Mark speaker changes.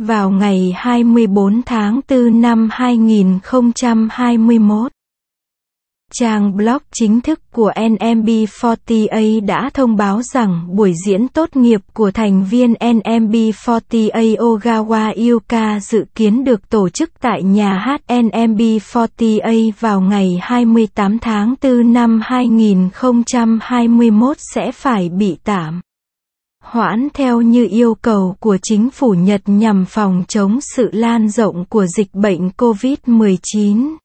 Speaker 1: vào ngày 24 tháng 4 năm 2021. Trang blog chính thức của NMB48 đã thông báo rằng buổi diễn tốt nghiệp của thành viên NMB48 Ogawa Yuka dự kiến được tổ chức tại nhà hát NMB48 vào ngày 28 tháng 4 năm 2021 sẽ phải bị tạm hoãn theo như yêu cầu của chính phủ Nhật nhằm phòng chống sự lan rộng của dịch bệnh COVID-19.